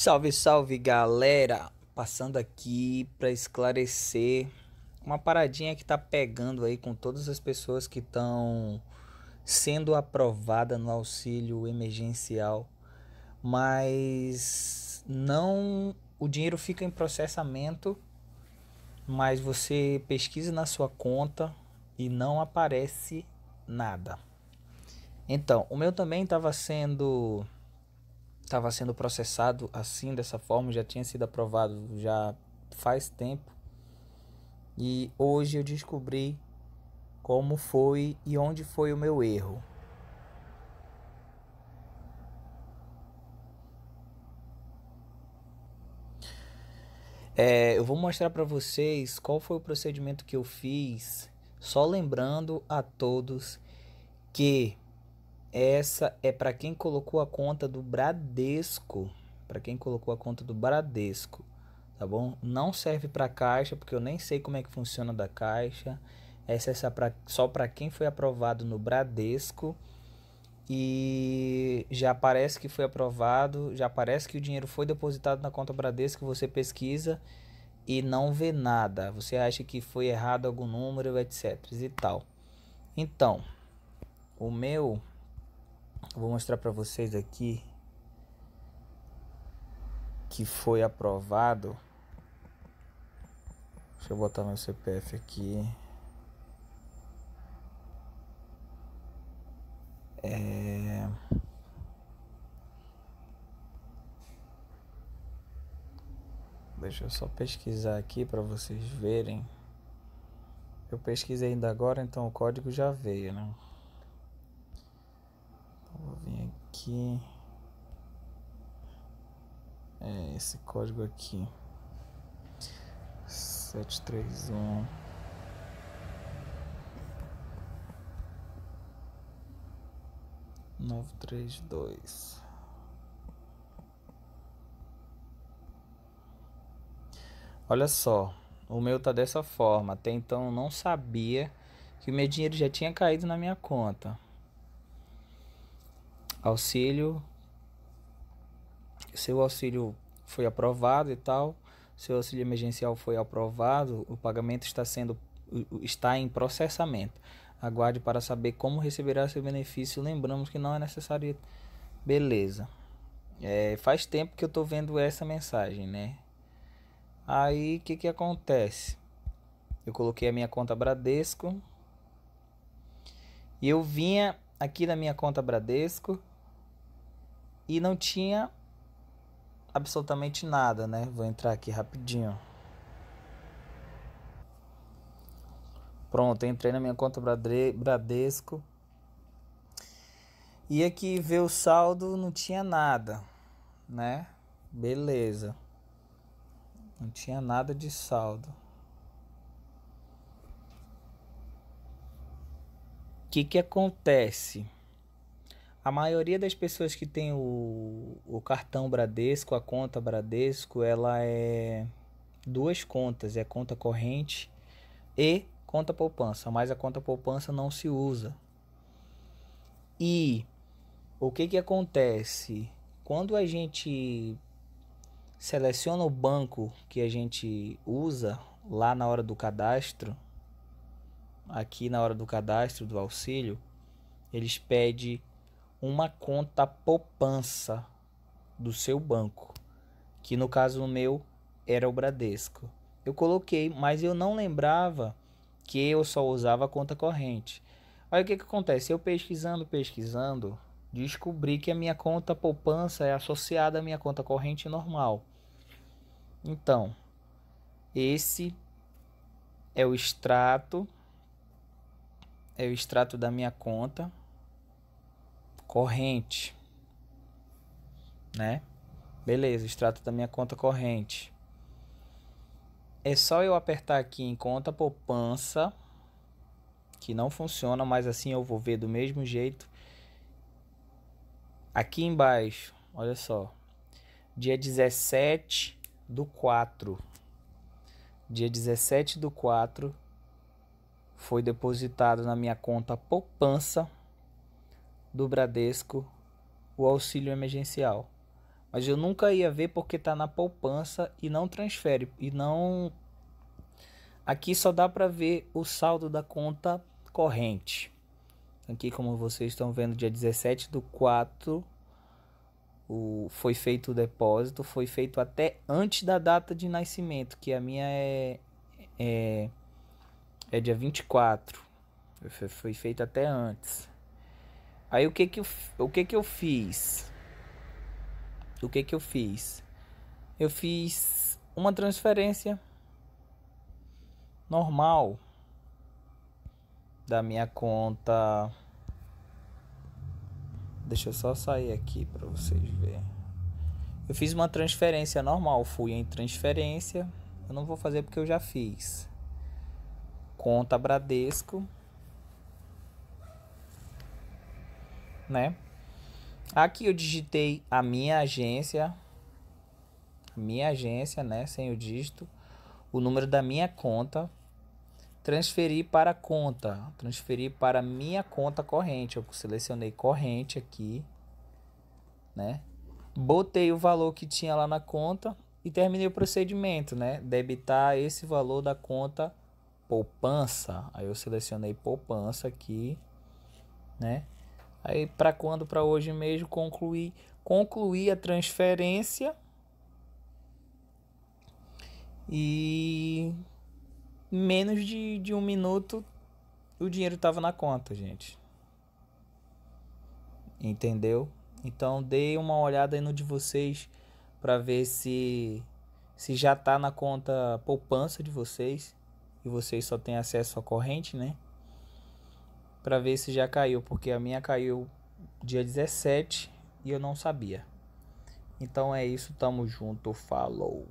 Salve, salve galera! Passando aqui para esclarecer uma paradinha que tá pegando aí com todas as pessoas que estão sendo aprovada no auxílio emergencial, mas não o dinheiro fica em processamento, mas você pesquisa na sua conta e não aparece nada. Então, o meu também estava sendo estava sendo processado assim, dessa forma, já tinha sido aprovado já faz tempo. E hoje eu descobri como foi e onde foi o meu erro. É, eu vou mostrar para vocês qual foi o procedimento que eu fiz, só lembrando a todos que essa é para quem colocou a conta do Bradesco. Para quem colocou a conta do Bradesco, tá bom? Não serve para Caixa, porque eu nem sei como é que funciona da Caixa. Essa é só para quem foi aprovado no Bradesco. E já parece que foi aprovado, já parece que o dinheiro foi depositado na conta Bradesco, você pesquisa e não vê nada. Você acha que foi errado algum número, etc e tal. Então, o meu vou mostrar para vocês aqui que foi aprovado. Deixa eu botar meu CPF aqui. É... Deixa eu só pesquisar aqui para vocês verem. Eu pesquisei ainda agora, então o código já veio, né? aqui. É esse código aqui. sete três um nove três dois Olha só, o meu tá dessa forma. Até então não sabia que o meu dinheiro já tinha caído na minha conta auxílio. Seu auxílio foi aprovado e tal. Seu auxílio emergencial foi aprovado. O pagamento está sendo está em processamento. Aguarde para saber como receberá seu benefício. Lembramos que não é necessário. Beleza. É, faz tempo que eu tô vendo essa mensagem, né? Aí o que, que acontece? Eu coloquei a minha conta Bradesco. E eu vinha aqui na minha conta Bradesco e não tinha absolutamente nada, né? Vou entrar aqui rapidinho. Pronto, entrei na minha conta Bradesco. E aqui ver o saldo, não tinha nada, né? Beleza. Não tinha nada de saldo. O que que acontece? a maioria das pessoas que tem o, o cartão Bradesco, a conta Bradesco, ela é duas contas, é conta corrente e conta poupança, mas a conta poupança não se usa. E o que que acontece quando a gente seleciona o banco que a gente usa lá na hora do cadastro, aqui na hora do cadastro do auxílio, eles pedem uma conta poupança do seu banco, que no caso meu era o Bradesco. Eu coloquei, mas eu não lembrava que eu só usava a conta corrente. Aí o que, que acontece? Eu pesquisando, pesquisando, descobri que a minha conta poupança é associada à minha conta corrente normal. Então, esse é o extrato, é o extrato da minha conta corrente, né? Beleza, extrato da minha conta corrente. É só eu apertar aqui em conta poupança, que não funciona, mas assim eu vou ver do mesmo jeito. Aqui embaixo, olha só, dia 17 do 4. Dia 17 do 4 foi depositado na minha conta poupança do Bradesco o auxílio emergencial. Mas eu nunca ia ver porque tá na poupança e não transfere. E não. Aqui só dá para ver o saldo da conta corrente. Aqui, como vocês estão vendo, dia 17 do 4 o, foi feito o depósito, foi feito até antes da data de nascimento, que a minha é, é, é dia 24. Foi feito até antes. Aí o que que eu, o que que eu fiz? O que que eu fiz? Eu fiz uma transferência normal da minha conta. Deixa eu só sair aqui para vocês verem. Eu fiz uma transferência normal, fui em transferência. Eu não vou fazer porque eu já fiz. Conta Bradesco né? Aqui eu digitei a minha agência, minha agência, né, sem o dígito, o número da minha conta, transferir para conta, transferir para minha conta corrente. Eu selecionei corrente aqui, né? Botei o valor que tinha lá na conta e terminei o procedimento, né? Debitar esse valor da conta poupança. Aí eu selecionei poupança aqui, né? Aí para quando? Para hoje mesmo concluir, concluir a transferência e menos de, de um minuto o dinheiro estava na conta, gente. Entendeu? Então dê uma olhada aí no de vocês para ver se se já tá na conta poupança de vocês e vocês só têm acesso à corrente, né? para ver se já caiu, porque a minha caiu dia 17 e eu não sabia. Então é isso, tamo junto, falou.